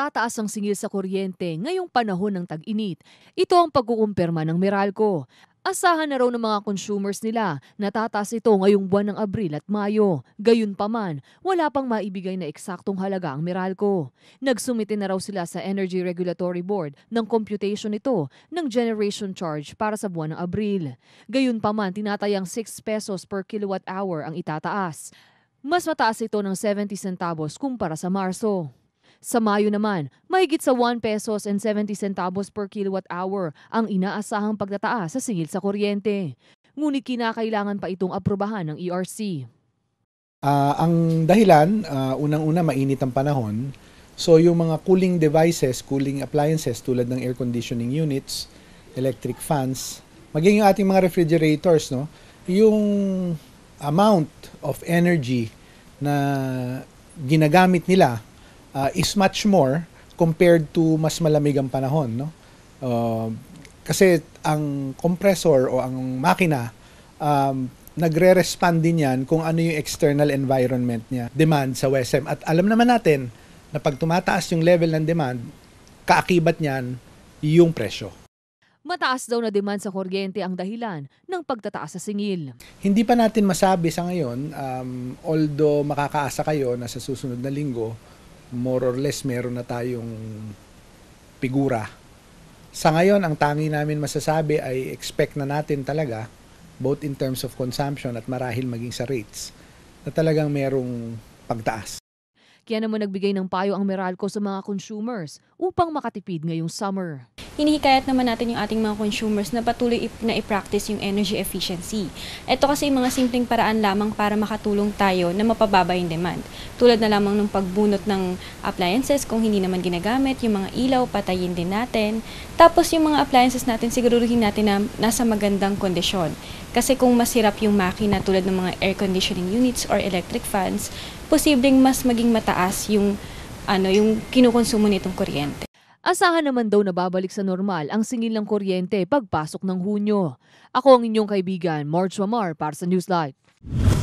tataas ang singil sa kuryente ngayong panahon ng tag-init. Ito ang pagkukumpirma ng Meralco. Asahan na raw ng mga consumers nila na tataas ito ngayong buwan ng Abril at Mayo. Gayunpaman, wala pang maibigay na eksaktong halaga ang Meralco. Nagsumite na raw sila sa Energy Regulatory Board ng computation ito ng generation charge para sa buwan ng Abril. Gayunpaman, tinatayang 6 pesos per kilowatt hour ang itataas. Mas mataas ito ng 70 centavos kumpara sa Marso. Sa Mayo naman, mahigit sa 1 pesos and 70 centavos per kilowatt hour ang inaasahang pagtataas sa singil sa kuryente. Ngunit kinakailangan pa itong aprobahan ng ERC. Uh, ah, ang dahilan, uh, unang-una mainit ang panahon. So yung mga cooling devices, cooling appliances tulad ng air conditioning units, electric fans, maging yung ating mga refrigerators, no? Yung amount of energy na ginagamit nila uh, is much more compared to mas malamig ang panahon no uh, kasi ang compressor o ang makina um, nagre-respond din yan kung ano yung external environment niya demand sa WSM at alam naman natin na pag tumataas yung level ng demand kaakibat niyan yung presyo Mataas daw na demand sa kuryente ang dahilan ng pagtataas sa singil. Hindi pa natin masabi sa ngayon, um, although makakaasa kayo na sa susunod na linggo, more or less meron na tayong figura. Sa ngayon, ang tangi namin masasabi ay expect na natin talaga, both in terms of consumption at marahil maging sa rates, na talagang merong pagtaas. Kaya naman nagbigay ng payo ang Meralco sa mga consumers upang makatipid ngayong summer hinihikayat naman natin yung ating mga consumers na patuloy ip- na i-practice yung energy efficiency. Ito kasi yung mga simpleng paraan lamang para makatulong tayo na mapababa yung demand. Tulad na lamang ng pagbunot ng appliances kung hindi naman ginagamit, yung mga ilaw, patayin din natin. Tapos yung mga appliances natin, siguruhin natin na nasa magandang kondisyon. Kasi kung masirap yung makina tulad ng mga air conditioning units or electric fans, posibleng mas maging mataas yung ano yung kinokonsumo nitong kuryente. Asahan naman daw na babalik sa normal ang singil ng kuryente pagpasok ng Hunyo. Ako ang inyong kaibigan, Marge Wamar para sa Newslight.